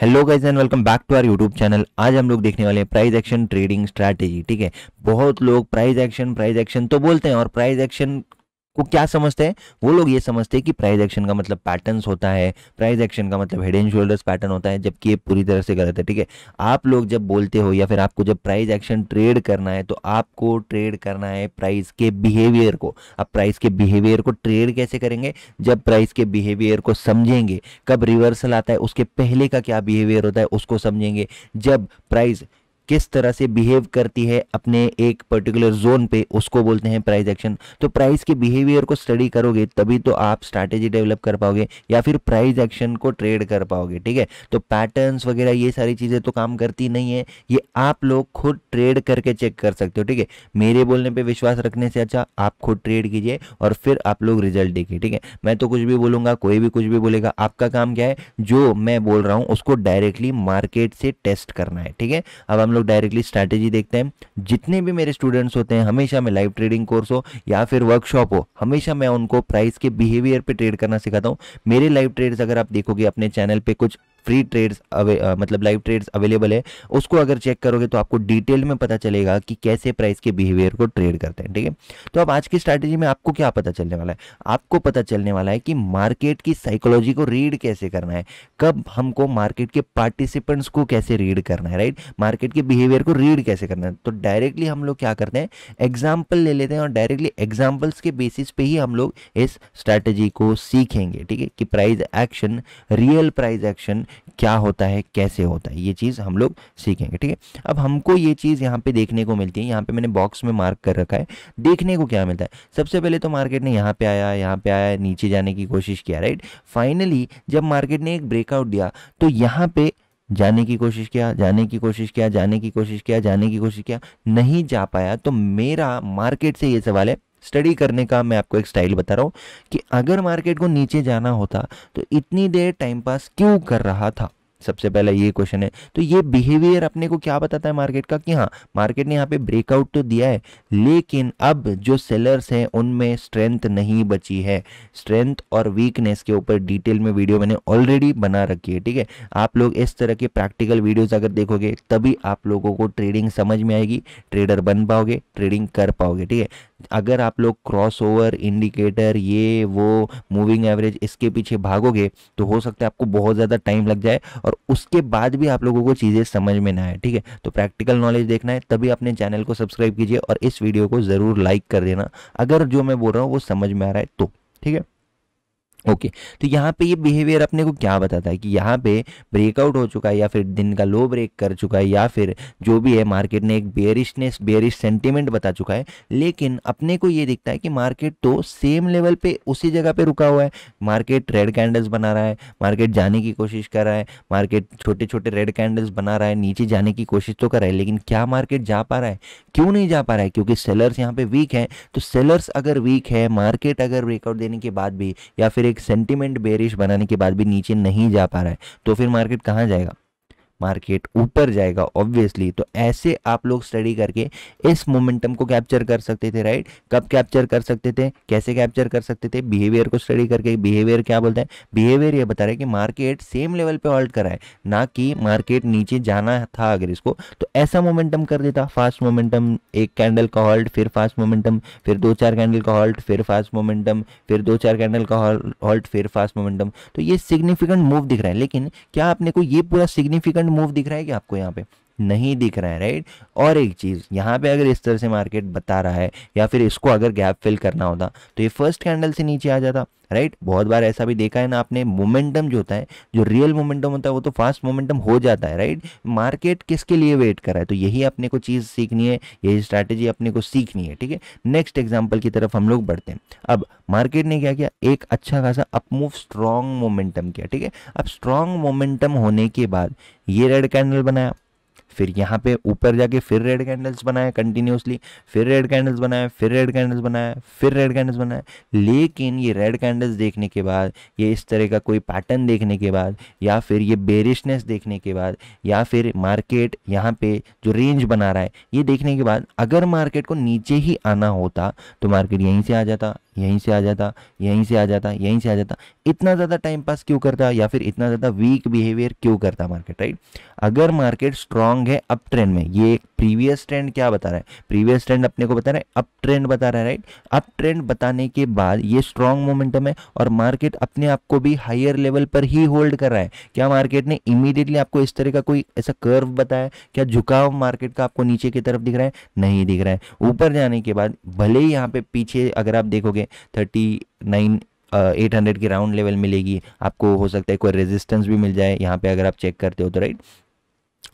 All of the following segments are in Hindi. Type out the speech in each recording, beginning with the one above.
Hello guys and welcome back to our YouTube channel आज हम लोग देखने वाले हैं प्राइस एक्शन ट्रेडिंग स्ट्रैटेजी ठीक है बहुत लोग प्राइस एक्शन प्राइस एक्शन तो बोलते हैं और प्राइस एक्शन को क्या समझते हैं वो लोग ये समझते हैं कि प्राइज एक्शन का मतलब पैटर्न्स होता है प्राइज एक्शन का मतलब हेड एंड शोल्डर्स पैटर्न होता है जबकि ये पूरी तरह से गलत है ठीक है आप लोग जब बोलते हो या फिर आपको जब प्राइज एक्शन ट्रेड करना है तो आपको ट्रेड करना है प्राइस के बिहेवियर को आप प्राइस के बिहेवियर को ट्रेड कैसे करेंगे जब प्राइस के बिहेवियर को समझेंगे कब रिवर्सल आता है उसके पहले का क्या बिहेवियर होता है उसको समझेंगे जब प्राइस किस तरह से बिहेव करती है अपने एक पर्टिकुलर जोन पे उसको बोलते हैं प्राइस एक्शन तो प्राइस के बिहेवियर को स्टडी करोगे तभी तो आप स्ट्रैटेजी डेवलप कर पाओगे या फिर प्राइस एक्शन को ट्रेड कर पाओगे ठीक है तो पैटर्न्स वगैरह ये सारी चीज़ें तो काम करती नहीं है ये आप लोग खुद ट्रेड करके चेक कर सकते हो ठीक है मेरे बोलने पर विश्वास रखने से अच्छा आप खुद ट्रेड कीजिए और फिर आप लोग रिजल्ट देखिए ठीक है मैं तो कुछ भी बोलूँगा कोई भी कुछ भी बोलेगा आपका काम क्या है जो मैं बोल रहा हूँ उसको डायरेक्टली मार्केट से टेस्ट करना है ठीक है अब हम लोग लोग डायरेक्टली स्ट्रैटेजी देखते हैं जितने भी मेरे स्टूडेंट्स होते हैं हमेशा मैं लाइव ट्रेडिंग कोर्स हो या फिर वर्कशॉप हो हमेशा मैं उनको प्राइस के बिहेवियर पे ट्रेड करना सिखाता हूँ मेरे लाइव ट्रेड्स अगर आप देखोगे अपने चैनल पे कुछ फ्री ट्रेड्स मतलब लाइव ट्रेड्स अवेलेबल है उसको अगर चेक करोगे तो आपको डिटेल में पता चलेगा कि कैसे प्राइस के बिहेवियर को ट्रेड करते हैं ठीक है तो अब आज की स्ट्रैटेजी में आपको क्या पता चलने वाला है आपको पता चलने वाला है कि मार्केट की साइकोलॉजी को रीड कैसे करना है कब हमको मार्केट के पार्टिसिपेंट्स को कैसे रीड करना है राइट मार्केट के बिहेवियर को रीड कैसे करना है तो डायरेक्टली हम लोग क्या करते हैं एग्जाम्पल ले लेते हैं और डायरेक्टली एग्जाम्पल्स के बेसिस पे ही हम लोग इस स्ट्रैटेजी को सीखेंगे ठीक है कि price action real price action क्या होता है कैसे होता है ये चीज़ हम लोग सीखेंगे ठीक है अब हमको ये चीज़ यहाँ पे देखने को मिलती है यहाँ पे मैंने बॉक्स में मार्क कर रखा है देखने को क्या मिलता है सबसे पहले तो मार्केट ने यहाँ पे आया यहाँ पे आया नीचे जाने की कोशिश किया राइट फाइनली जब मार्केट ने एक ब्रेकआउट दिया तो यहाँ पे जाने की कोशिश किया जाने की कोशिश किया जाने की कोशिश किया जाने की कोशिश किया नहीं जा पाया तो मेरा मार्केट से ये सवाल है स्टडी करने का मैं आपको एक स्टाइल बता रहा हूँ कि अगर मार्केट को नीचे जाना होता तो इतनी देर टाइम पास क्यों कर रहा था सबसे पहला ये क्वेश्चन है तो ये बिहेवियर अपने को क्या बताता है मार्केट का कि हाँ मार्केट ने यहाँ पे ब्रेकआउट तो दिया है लेकिन अब जो सेलर्स हैं उनमें स्ट्रेंथ नहीं बची है स्ट्रेंथ और वीकनेस के ऊपर डिटेल में वीडियो मैंने ऑलरेडी बना रखी है ठीक है आप लोग इस तरह के प्रैक्टिकल वीडियोज अगर देखोगे तभी आप लोगों को ट्रेडिंग समझ में आएगी ट्रेडर बन पाओगे ट्रेडिंग कर पाओगे ठीक है अगर आप लोग क्रॉस ओवर इंडिकेटर ये वो मूविंग एवरेज इसके पीछे भागोगे तो हो सकता है आपको बहुत ज़्यादा टाइम लग जाए और उसके बाद भी आप लोगों को चीज़ें समझ में ना आए ठीक है तो प्रैक्टिकल नॉलेज देखना है तभी अपने चैनल को सब्सक्राइब कीजिए और इस वीडियो को ज़रूर लाइक कर देना अगर जो मैं बोल रहा हूँ वो समझ में आ रहा है तो ठीक है ओके okay, तो यहाँ पे ये बिहेवियर अपने को क्या बताता है कि यहाँ पे ब्रेकआउट हो चुका है या फिर दिन का लो ब्रेक कर चुका है या फिर जो भी है मार्केट ने एक बेरिशनेस बेरिश सेंटीमेंट बता चुका है लेकिन अपने को ये दिखता है कि मार्केट तो सेम लेवल पे उसी जगह पे रुका हुआ है मार्केट रेड कैंडल्स बना रहा है मार्केट जाने की कोशिश कर रहा है मार्केट छोटे छोटे रेड कैंडल्स बना रहा है नीचे जाने की कोशिश तो कर रहा है लेकिन क्या मार्केट जा पा रहा है क्यों नहीं जा पा रहा है क्योंकि सेलर्स यहाँ पे वीक है तो सेलर्स अगर वीक है मार्केट अगर ब्रेकआउट देने के बाद भी या फिर एक सेंटीमेंट बेरिश बनाने के बाद भी नीचे नहीं जा पा रहा है तो फिर मार्केट कहाँ जाएगा मार्केट ऊपर जाएगा ऑब्वियसली तो ऐसे आप लोग स्टडी करके इस मोमेंटम को कैप्चर कर सकते थे राइट कब कैप्चर कर सकते थे कैसे कैप्चर कर सकते थे बिहेवियर को स्टडी करके बिहेवियर क्या बोलता है बिहेवियर ये बता रहा है कि मार्केट सेम लेवल पे हॉल्ट करा है ना कि मार्केट नीचे जाना था अगर इसको तो ऐसा मोमेंटम कर देता फास्ट मोमेंटम एक कैंडल का हॉल्ट फिर फास्ट मोमेंटम फिर दो चार कैंडल का हॉल्ट फिर फास्ट मोमेंटम फिर दो चार कैंडल का हॉल्ट फिर फास्ट मोमेंटम तो ये सिग्निफिकेंट मूव दिख रहा है लेकिन क्या आपने को ये पूरा सिग्निफिकेंट मूव दिख रहा है कि आपको यहाँ पे नहीं दिख रहा है राइट और एक चीज़ यहाँ पे अगर इस तरह से मार्केट बता रहा है या फिर इसको अगर गैप फिल करना होता तो ये फर्स्ट कैंडल से नीचे आ जाता राइट बहुत बार ऐसा भी देखा है ना आपने मोमेंटम जो होता है जो रियल मोमेंटम होता है वो तो फास्ट मोमेंटम हो जाता है राइट मार्केट किसके लिए वेट कर रहा है तो यही अपने को चीज़ सीखनी है यही स्ट्रैटेजी अपने को सीखनी है ठीक है नेक्स्ट एग्जाम्पल की तरफ हम लोग बढ़ते हैं अब मार्केट ने क्या किया एक अच्छा खासा अपमूव स्ट्रॉन्ग मोमेंटम किया ठीक है अब स्ट्रॉन्ग मोमेंटम होने के बाद ये रेड कैंडल बनाया फिर यहाँ पे ऊपर जाके फिर रेड कैंडल्स बनाए कंटिन्यूसली फिर रेड कैंडल्स बनाए फिर रेड कैंडल्स बनाए फिर रेड कैंडल्स बनाए लेकिन ये रेड कैंडल्स देखने के बाद ये इस तरह का कोई पैटर्न देखने के बाद या फिर ये बेरिशनेस देखने के बाद या फिर मार्केट यहाँ पे जो रेंज बना रहा है ये देखने के बाद अगर मार्केट को नीचे ही आना होता तो मार्केट यहीं से आ जाता यहीं से आ जाता यहीं से आ जाता यहीं से आ जाता इतना ज़्यादा टाइम पास क्यों करता या फिर इतना ज़्यादा वीक बिहेवियर क्यों करता मार्केट राइट अगर मार्केट स्ट्रांग है अप ट्रेंड में ये एक प्रीवियस ट्रेंड क्या बता रहा है प्रीवियस ट्रेंड अपने को बता रहा है अप ट्रेंड बता रहा है राइट अप ट्रेंड बताने के बाद ये स्ट्रांग मोमेंटम है और मार्केट अपने आप को भी हायर लेवल पर ही होल्ड कर रहा है क्या मार्केट ने इमीडिएटली आपको इस तरह का कोई ऐसा कर्व बताया क्या झुकाव मार्केट का आपको नीचे की तरफ दिख रहा है नहीं दिख रहा है ऊपर जाने के बाद भले ही यहाँ पे पीछे अगर आप देखोगे थर्टी नाइन एट हंड्रेड की राउंड लेवल मिलेगी आपको हो सकता है कोई रेजिस्टेंस भी मिल जाए यहाँ पे अगर आप चेक करते हो तो राइट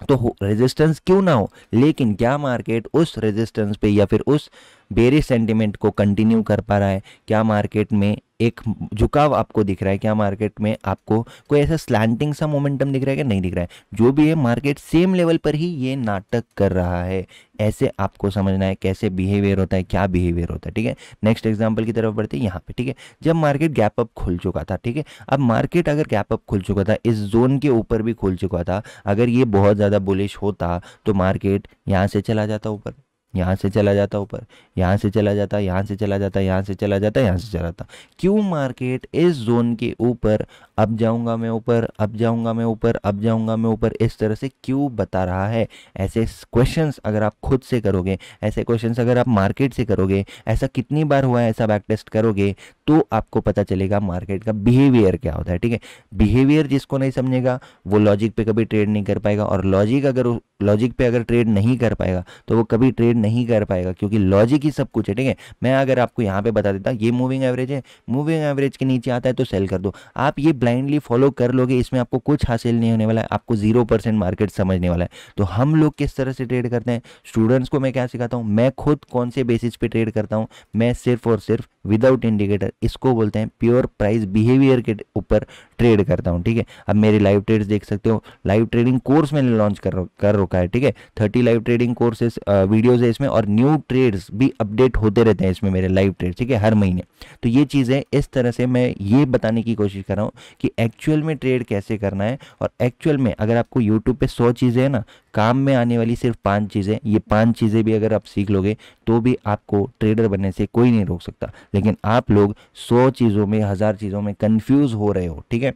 तो रेजिस्टेंस क्यों ना हो लेकिन क्या मार्केट उस रेजिस्टेंस पे या फिर उस बेरिस सेंटिमेंट को कंटिन्यू कर पा रहा है क्या मार्केट में एक झुकाव आपको दिख रहा है क्या मार्केट में आपको कोई ऐसा स्लैंटिंग सा मोमेंटम दिख रहा है क्या नहीं दिख रहा है जो भी है मार्केट सेम लेवल पर ही ये नाटक कर रहा है ऐसे आपको समझना है कैसे बिहेवियर होता है क्या बिहेवियर होता है ठीक है नेक्स्ट एग्जाम्पल की तरफ बढ़ते हैं यहाँ पे ठीक है जब मार्केट गैप अप खुल चुका था ठीक है अब मार्केट अगर गैप अप खुल चुका था इस जोन के ऊपर भी खुल चुका था अगर ये बहुत ज़्यादा बुलिश होता तो मार्केट यहाँ से चला जाता ऊपर यहाँ से चला जाता ऊपर यहाँ से चला जाता है यहाँ से चला जाता है यहाँ से चला जाता है यहाँ से चला जाता क्यों मार्केट इस जोन के ऊपर अब जाऊँगा मैं ऊपर अब जाऊँगा मैं ऊपर अब जाऊँगा मैं ऊपर इस तरह से क्यों बता रहा है ऐसे क्वेश्चन अगर आप खुद से करोगे ऐसे क्वेश्चन अगर आप मार्केट से करोगे ऐसा कितनी बार हुआ है ऐसा बैक टेस्ट करोगे तो आपको पता चलेगा मार्केट का बिहेवियर क्या होता है ठीक है बिहेवियर जिसको नहीं समझेगा वो लॉजिक पे कभी ट्रेड नहीं कर पाएगा और लॉजिक अगर लॉजिक पे अगर ट्रेड नहीं कर पाएगा तो वो कभी ट्रेड नहीं कर पाएगा क्योंकि लॉजिक बाकी सब कुछ है ठीक है मैं अगर आपको यहाँ पे बता देता ये मूविंग एवरेज है मूविंग एवरेज के नीचे आता है तो सेल कर दो आप ये ब्लाइंडली फॉलो कर लोगे इसमें आपको कुछ हासिल नहीं होने वाला है आपको जीरो परसेंट मार्केट समझने वाला है तो हम लोग किस तरह से ट्रेड करते हैं स्टूडेंट्स को मैं क्या सिखाता हूँ मैं खुद कौन से बेसिस पे ट्रेड करता हूँ मैं सिर्फ और सिर्फ विदाउट इंडिकेटर इसको बोलते हैं प्योर प्राइस बिहेवियर के ऊपर ट्रेड करता हूँ ठीक है अब मेरे लाइव ट्रेड्स देख सकते हो लाइव ट्रेडिंग कोर्स मैंने लॉन्च कर कर रखा है ठीक है thirty live trading courses videos है इसमें और न्यू ट्रेड्स भी अपडेट होते रहते हैं इसमें मेरे लाइव ट्रेड ठीक है हर महीने तो ये चीज़ें इस तरह से मैं ये बताने की कोशिश कर रहा हूँ कि एक्चुअल में ट्रेड कैसे करना है और एक्चुअल में अगर आपको यूट्यूब पर सौ चीज़ें हैं ना काम में आने वाली सिर्फ पाँच चीज़ें ये पाँच चीज़ें भी अगर आप सीख लोगे तो भी आपको ट्रेडर बनने से कोई नहीं रोक सकता लेकिन आप लोग सौ चीज़ों में हज़ार चीज़ों में कन्फ्यूज़ हो रहे हो ठीक है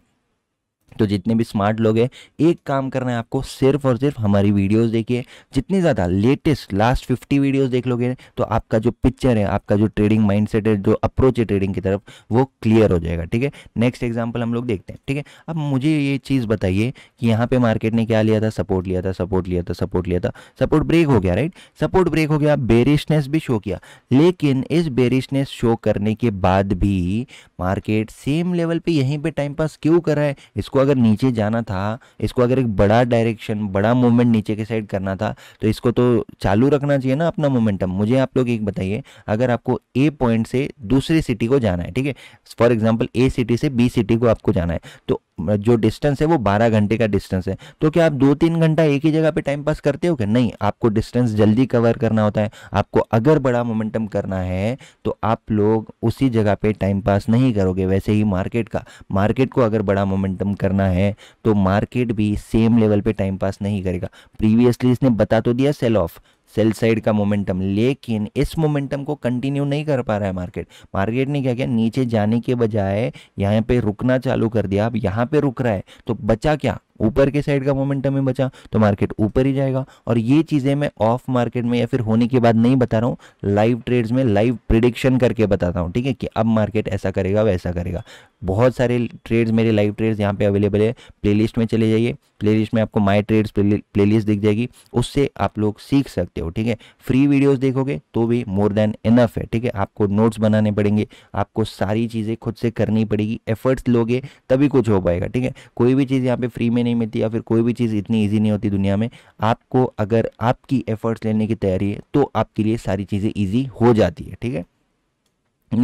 तो जितने भी स्मार्ट लोग हैं एक काम करना है आपको सिर्फ और सिर्फ हमारी वीडियोस देखिए जितनी ज़्यादा लेटेस्ट लास्ट फिफ्टी वीडियोस देख लोगे तो आपका जो पिक्चर है आपका जो ट्रेडिंग माइंडसेट है जो अप्रोच है ट्रेडिंग की तरफ वो क्लियर हो जाएगा ठीक है नेक्स्ट एग्जाम्पल हम लोग देखते हैं ठीक है अब मुझे ये चीज़ बताइए कि यहाँ पर मार्केट ने क्या लिया था सपोर्ट लिया था सपोर्ट लिया था सपोर्ट लिया था सपोर्ट ब्रेक हो गया राइट सपोर्ट ब्रेक हो गया बेरिशनेस भी शो किया लेकिन इस बेरिशनेस शो करने के बाद भी मार्केट सेम लेवल पर यहीं पर टाइम पास क्यों कर रहा है इसको इसको अगर नीचे जाना था इसको अगर एक बड़ा डायरेक्शन बड़ा मूवमेंट नीचे के साइड करना था तो इसको तो चालू रखना चाहिए ना अपना मोमेंटम मुझे आप लोग एक बताइए अगर आपको ए पॉइंट से दूसरी सिटी को जाना है ठीक है फॉर एग्जाम्पल ए सिटी से बी सिटी को आपको जाना है तो जो डिस्टेंस है वो बारह घंटे का डिस्टेंस है तो क्या आप दो तीन घंटा एक ही जगह पे टाइम पास करते हो क्या नहीं आपको डिस्टेंस जल्दी कवर करना होता है आपको अगर बड़ा मोमेंटम करना है तो आप लोग उसी जगह पे टाइम पास नहीं करोगे वैसे ही मार्केट का मार्केट को अगर बड़ा मोमेंटम करना है तो मार्केट भी सेम लेवल पर टाइम पास नहीं करेगा प्रीवियसली इसने बता तो दिया सेल ऑफ सेल साइड का मोमेंटम लेकिन इस मोमेंटम को कंटिन्यू नहीं कर पा रहा है मार्केट मार्केट ने क्या किया नीचे जाने के बजाय यहाँ पे रुकना चालू कर दिया अब यहाँ पे रुक रहा है तो बचा क्या ऊपर के साइड का मोमेंटम में बचा तो मार्केट ऊपर ही जाएगा और ये चीज़ें मैं ऑफ मार्केट में या फिर होने के बाद नहीं बता रहा हूँ लाइव ट्रेड्स में लाइव प्रिडिक्शन करके बताता हूँ ठीक है कि अब मार्केट ऐसा करेगा वैसा करेगा बहुत सारे ट्रेड्स मेरे लाइव ट्रेड्स यहाँ पे अवेलेबल है प्लेलिस्ट में चले जाइए प्लेलिस्ट में आपको माई ट्रेड्स प्लेलिस्ट दिख जाएगी उससे आप लोग सीख सकते हो ठीक है फ्री वीडियोस देखोगे तो भी मोर देन इनफ है ठीक है आपको नोट्स बनाने पड़ेंगे आपको सारी चीज़ें खुद से करनी पड़ेगी एफर्ट्स लोगे तभी कुछ हो पाएगा ठीक है कोई भी चीज़ यहाँ पे फ्री में नहीं मिलती या फिर कोई भी चीज़ इतनी ईजी नहीं होती दुनिया में आपको अगर आपकी एफर्ट्स लेने की तैयारी है तो आपके लिए सारी चीज़ें ईजी हो जाती है ठीक है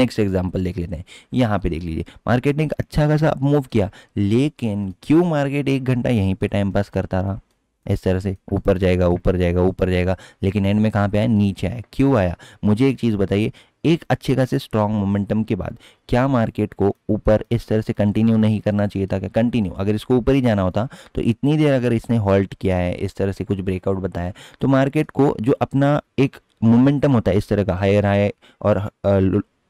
नेक्स्ट एग्जाम्पल देख लेते हैं यहाँ पे देख लीजिए मार्केट ने एक अच्छा खासा मूव किया लेकिन क्यों मार्केट एक घंटा यहीं पे टाइम पास करता रहा इस तरह से ऊपर जाएगा ऊपर जाएगा ऊपर जाएगा लेकिन एंड में कहाँ पे आया नीचे आया क्यों आया मुझे एक चीज़ बताइए एक अच्छे खासे स्ट्रॉन्ग मोमेंटम के बाद क्या मार्केट को ऊपर इस तरह से कंटिन्यू नहीं करना चाहिए था क्या कंटिन्यू अगर इसको ऊपर ही जाना होता तो इतनी देर अगर इसने हॉल्ट किया है इस तरह से कुछ ब्रेकआउट बताया तो मार्केट को जो अपना एक मोमेंटम होता है इस तरह का हायर हाई और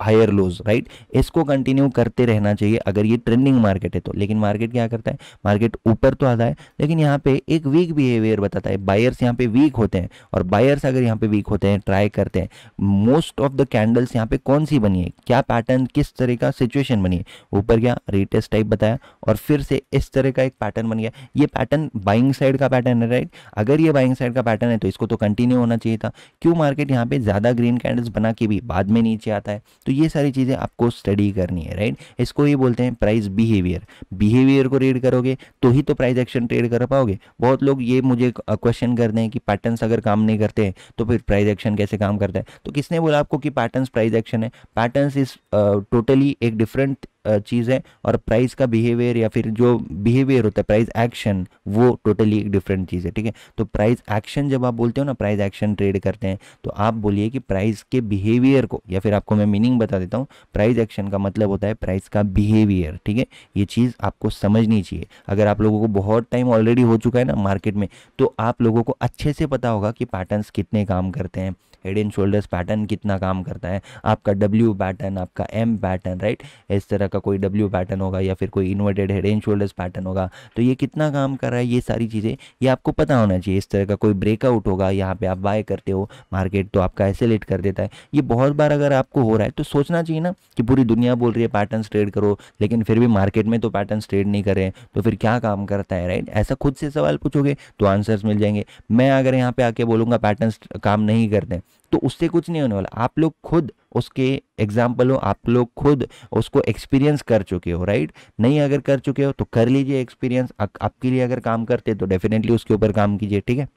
हायर लोज राइट इसको कंटिन्यू करते रहना चाहिए अगर ये ट्रेंडिंग मार्केट है तो लेकिन मार्केट क्या करता है मार्केट ऊपर तो आता है लेकिन यहाँ पे एक वीक बिहेवियर बताता है बायर्स यहाँ पे वीक होते हैं और बायर्स अगर यहाँ पे वीक होते हैं ट्राई करते हैं मोस्ट ऑफ द कैंडल्स यहाँ पे कौन सी बनी है क्या पैटर्न किस तरह का सिचुएशन बनी है ऊपर क्या रिटेस्ट टाइप बताया और फिर से इस तरह का एक पैटर्न बन गया ये पैटर्न बाइंग साइड का पैटर्न है राइट अगर ये बाइंग साइड का पैटर्न है तो इसको तो कंटिन्यू होना चाहिए था क्यों मार्केट यहाँ पे ज़्यादा ग्रीन कैंडल्स बना के भी बाद में नीचे आता है तो ये सारी चीज़ें आपको स्टडी करनी है राइट इसको ही बोलते हैं प्राइस बिहेवियर बिहेवियर को रीड करोगे तो ही तो प्राइस एक्शन ट्रेड कर पाओगे बहुत लोग ये मुझे क्वेश्चन करते हैं कि पैटर्न्स अगर काम नहीं करते हैं तो फिर प्राइज एक्शन कैसे काम करता है तो किसने बोला आपको कि पैटर्न्स प्राइज एक्शन है पैटर्न्स इज टोटली एक डिफरेंट चीज़ है और प्राइस का बिहेवियर या फिर जो बिहेवियर होता है प्राइस एक्शन वो टोटली एक डिफरेंट चीज़ है ठीक है तो प्राइस एक्शन जब आप बोलते हो ना प्राइस एक्शन ट्रेड करते हैं तो आप बोलिए कि प्राइस के बिहेवियर को या फिर आपको मैं मीनिंग बता देता हूँ प्राइस एक्शन का मतलब होता है प्राइस का बिहेवियर ठीक है ये चीज़ आपको समझनी चाहिए अगर आप लोगों को बहुत टाइम ऑलरेडी हो चुका है ना मार्केट में तो आप लोगों को अच्छे से पता होगा कि पैटर्न्स कितने काम करते हैं हेड एंड शोल्डर्स पैटर्न कितना काम करता है आपका डब्ल्यू पैटर्न आपका एम पैटर्न राइट इस तरह का कोई डब्ल्यू पैटर्न होगा या फिर कोई inverted head and shoulders pattern होगा तो ये कितना काम कर रहा है ये सारी चीज़ें ये आपको पता होना चाहिए इस तरह का कोई ब्रेकआउट होगा यहाँ पर आप बाय करते हो मार्केट तो आपका एसेलेट कर देता है ये बहुत बार अगर आपको हो रहा है तो सोचना चाहिए ना कि पूरी दुनिया बोल रही है पैटर्न ट्रेड करो लेकिन फिर भी मार्केट में तो पैटर्न ट्रेड नहीं कर रहे हैं तो फिर क्या काम करता है राइट ऐसा खुद से सवाल पूछोगे तो आंसर्स मिल जाएंगे मैं अगर यहाँ पे आके बोलूँगा पैटर्न काम नहीं करते तो उससे कुछ नहीं होने वाला आप लोग खुद उसके एग्जाम्पल हो आप लोग खुद उसको एक्सपीरियंस कर चुके हो राइट नहीं अगर कर चुके हो तो कर लीजिए एक्सपीरियंस आपके लिए अगर काम करते तो डेफिनेटली उसके ऊपर काम कीजिए ठीक है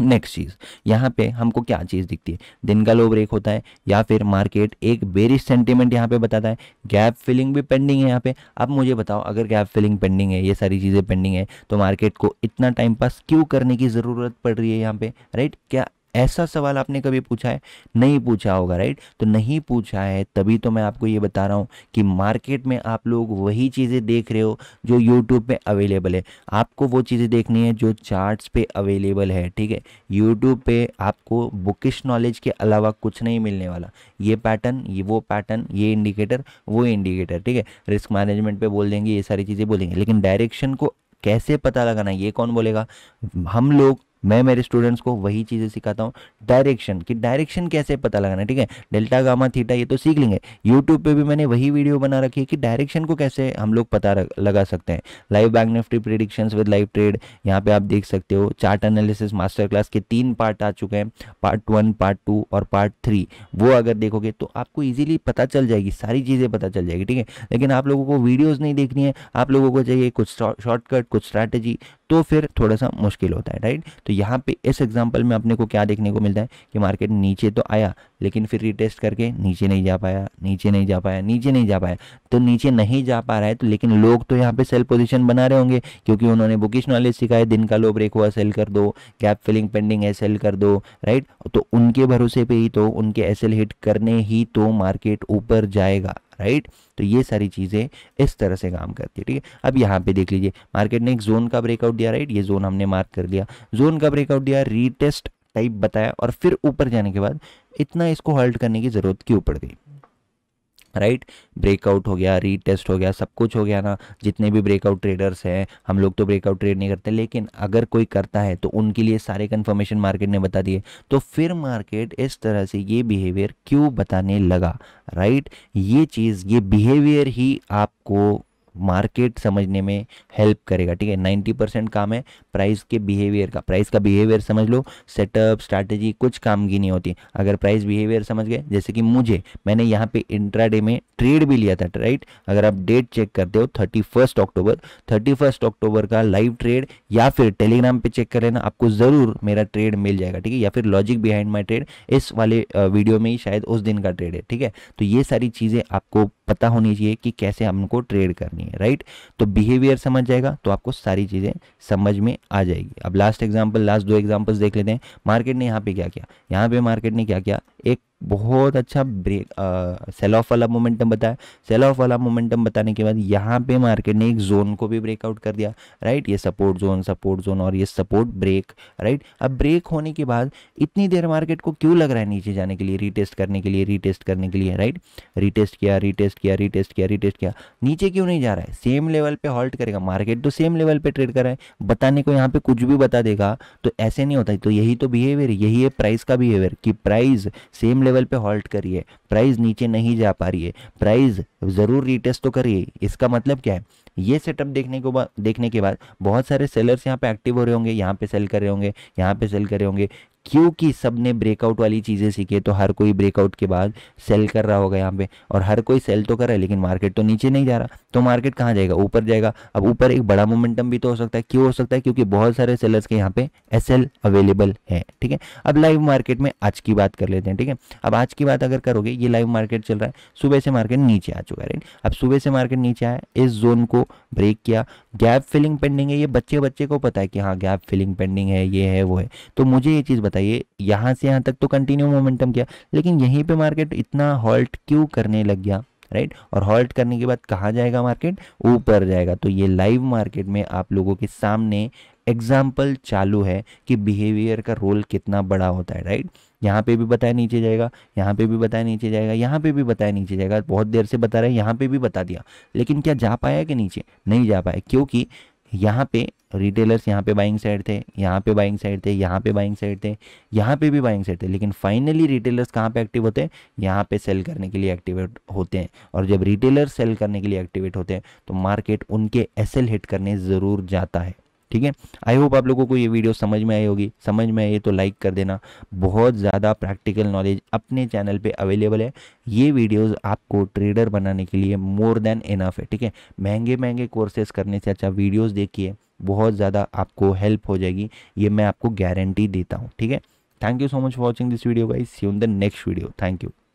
नेक्स्ट चीज़ यहाँ पे हमको क्या चीज़ दिखती है दिन का लो ब्रेक होता है या फिर मार्केट एक बेरिश सेंटीमेंट यहाँ पे बताता है गैप फिलिंग भी पेंडिंग है यहाँ पे अब मुझे बताओ अगर गैप फिलिंग पेंडिंग है ये सारी चीज़ें पेंडिंग है तो मार्केट को इतना टाइम पास क्यों करने की ज़रूरत पड़ रही है यहाँ पे राइट क्या ऐसा सवाल आपने कभी पूछा है नहीं पूछा होगा राइट तो नहीं पूछा है तभी तो मैं आपको ये बता रहा हूँ कि मार्केट में आप लोग वही चीज़ें देख रहे हो जो यूट्यूब पे अवेलेबल है आपको वो चीज़ें देखनी है जो चार्ट्स पे अवेलेबल है ठीक है यूट्यूब पे आपको बुकिश नॉलेज के अलावा कुछ नहीं मिलने वाला ये पैटर्न ये वो पैटर्न ये इंडिकेटर वो इंडिकेटर ठीक है रिस्क मैनेजमेंट पे बोल देंगे ये सारी चीज़ें बोलेंगे लेकिन डायरेक्शन को कैसे पता लगाना ये कौन बोलेगा हम लोग मैं मेरे स्टूडेंट्स को वही चीज़ें सिखाता हूँ डायरेक्शन कि डायरेक्शन कैसे पता लगाना ठीक है डेल्टा गामा थीटा ये तो सीख लेंगे यूट्यूब पे भी मैंने वही वीडियो बना रखी है कि डायरेक्शन को कैसे हम लोग पता लगा सकते हैं live bank Nifty predictions with live trade यहाँ पे आप देख सकते हो चार्ट एनालिसिस मास्टर क्लास के तीन पार्ट आ चुके हैं पार्ट वन पार्ट टू और पार्ट थ्री वो अगर देखोगे तो आपको ईजिली पता चल जाएगी सारी चीज़ें पता चल जाएगी ठीक है लेकिन आप लोगों को वीडियोज़ नहीं देखनी है आप लोगों को चाहिए कुछ शॉर्टकट कुछ स्ट्रैटेजी तो फिर थोड़ा सा मुश्किल होता है राइट तो यहाँ पे इस एग्जाम्पल में अपने को क्या देखने को मिलता है कि मार्केट नीचे तो आया लेकिन फिर रिटेस्ट करके नीचे नहीं जा पाया नीचे नहीं जा पाया नीचे नहीं जा पाया तो नीचे नहीं जा पा रहा है तो लेकिन लोग तो यहाँ पे सेल पोजिशन बना रहे होंगे क्योंकि उन्होंने बुकिश नॉलेज सिखाया दिन का लो ब्रेक हुआ सेल कर दो गैप फिलिंग पेंडिंग है सेल कर दो राइट तो उनके भरोसे पर ही तो उनके एस हिट करने ही तो मार्केट ऊपर जाएगा राइट तो ये सारी चीज़ें इस तरह से काम करती है ठीक है अब यहाँ पे देख लीजिए मार्केट ने एक जोन का ब्रेकआउट दिया राइट ये जोन हमने मार्क कर लिया जोन का ब्रेकआउट दिया रीटेस्ट टाइप बताया और फिर ऊपर जाने के बाद इतना इसको हॉल्ट करने की ज़रूरत क्यों पड़ गई राइट ब्रेकआउट हो गया रीटेस्ट हो गया सब कुछ हो गया ना जितने भी ब्रेकआउट ट्रेडर्स हैं हम लोग तो ब्रेकआउट ट्रेड नहीं करते लेकिन अगर कोई करता है तो उनके लिए सारे कन्फर्मेशन मार्केट ने बता दिए तो फिर मार्केट इस तरह से ये बिहेवियर क्यों बताने लगा राइट ये चीज़ ये बिहेवियर ही आपको मार्केट समझने में हेल्प करेगा ठीक है नाइन्टी परसेंट काम है प्राइस के बिहेवियर का प्राइस का बिहेवियर समझ लो सेटअप स्ट्रैटेजी कुछ काम की नहीं होती अगर प्राइस बिहेवियर समझ गए जैसे कि मुझे मैंने यहाँ पे इंट्राडे में ट्रेड भी लिया था राइट अगर आप डेट चेक करते हो थर्टी अक्टूबर थर्टी अक्टूबर का लाइव ट्रेड या फिर टेलीग्राम पर चेक कर लेना आपको ज़रूर मेरा ट्रेड मिल जाएगा ठीक है या फिर लॉजिक बिहाइंड माई ट्रेड इस वाले वीडियो में ही शायद उस दिन का ट्रेड है ठीक है तो ये सारी चीज़ें आपको पता होनी चाहिए कि कैसे हमको ट्रेड करनी है है राइट तो बिहेवियर समझ जाएगा तो आपको सारी चीज़ें समझ में आ जाएगी अब लास्ट एग्जाम्पल लास्ट दो एग्जाम्पल्स देख लेते हैं मार्केट ने यहाँ पे क्या किया यहाँ पे मार्केट ने क्या किया एक बहुत अच्छा ब्रेक सेल ऑफ वाला मोमेंटम बताया सेल ऑफ वाला मोमेंटम बताने के बाद यहाँ पे मार्केट ने एक जोन को भी ब्रेकआउट कर दिया राइट ये सपोर्ट जोन सपोर्ट जोन और ये सपोर्ट ब्रेक राइट अब ब्रेक होने के बाद इतनी देर मार्केट को क्यों लग रहा है नीचे जाने के लिए रीटेस्ट करने के लिए रीटेस्ट करने के लिए राइट रीटेस्ट किया रीटेस्ट किया रीटेस्ट किया रीटेस्ट किया नीचे क्यों नहीं जा रहा है सेम लेवल पर हॉल्ट करेगा मार्केट तो सेम लेवल पर ट्रेड कर रहा है बताने को यहाँ पर कुछ भी बता देगा तो ऐसे नहीं होता तो यही तो बिहेवियर यही है प्राइस का बिहेवियर कि प्राइस सेम लेवल पे हॉल्ट करिए प्राइस नीचे नहीं जा पा रही है प्राइस ज़रूर रिटेस्ट तो करिए इसका मतलब क्या है ये सेटअप देखने को देखने के बाद बहुत सारे सेलर्स यहाँ पे एक्टिव हो रहे होंगे यहाँ पे सेल कर रहे होंगे यहाँ पे सेल कर रहे होंगे क्योंकि सब ने ब्रेकआउट वाली चीज़ें सीखी तो हर कोई ब्रेकआउट के बाद सेल कर रहा होगा यहाँ पे और हर कोई सेल तो कर रहा है लेकिन मार्केट तो नीचे नहीं जा रहा तो मार्केट कहाँ जाएगा ऊपर जाएगा अब ऊपर एक बड़ा मोमेंटम भी तो हो सकता है क्यों हो सकता है क्योंकि बहुत सारे सेलर्स के यहाँ पे एस अवेलेबल है ठीक है अब लाइव मार्केट में आज की बात कर लेते हैं ठीक है अब आज की बात अगर करोगे ये लाइव मार्केट चल रहा है सुबह से मार्केट नीचे आ चुका है राइट अब सुबह से मार्केट नीचे आया इस जोन को ब्रेक किया गैप फिलिंग पेंडिंग है ये बच्चे बच्चे को पता है कि हाँ गैप फिलिंग पेंडिंग है ये है वो है तो मुझे ये चीज़ बताइए यहाँ से यहाँ तक तो कंटिन्यू मोमेंटम किया लेकिन यहीं पर मार्केट इतना हॉल्ट क्यों करने लग गया राइट right? और हॉल्ट करने के बाद कहाँ जाएगा मार्केट ऊपर जाएगा तो ये लाइव मार्केट में आप लोगों के सामने एग्जाम्पल चालू है कि बिहेवियर का रोल कितना बड़ा होता है राइट यहाँ पे भी बताया नीचे जाएगा यहाँ पे भी बताया नीचे जाएगा यहाँ पे भी बताया नीचे जाएगा बहुत देर से बता रहे हैं यहाँ पे भी बता दिया लेकिन क्या जा पाया कि नीचे नहीं जा पाया क्योंकि यहाँ पे रिटेलर्स यहाँ पे बाइंग साइड थे यहाँ पे बाइंग साइड थे यहाँ पे बाइंग साइड थे यहाँ पे भी बाइंग साइड थे लेकिन फाइनली रिटेलर्स कहाँ पे एक्टिव होते हैं यहाँ पे सेल करने के लिए एक्टिवेट होते हैं और जब रिटेलर सेल करने के लिए एक्टिवेट होते हैं तो मार्केट उनके एसएल हिट करने ज़रूर जाता है ठीक है आई होप आप लोगों को ये वीडियो समझ में आई होगी समझ में आई तो लाइक कर देना बहुत ज़्यादा प्रैक्टिकल नॉलेज अपने चैनल पे अवेलेबल है ये वीडियोस आपको ट्रेडर बनाने के लिए मोर देन इनफ है ठीक है महंगे महंगे कोर्सेज करने से अच्छा वीडियोज़ देखिए बहुत ज़्यादा आपको हेल्प हो जाएगी ये मैं आपको गारंटी देता हूँ ठीक है thank you so much for watching this video bye see on the next video thank you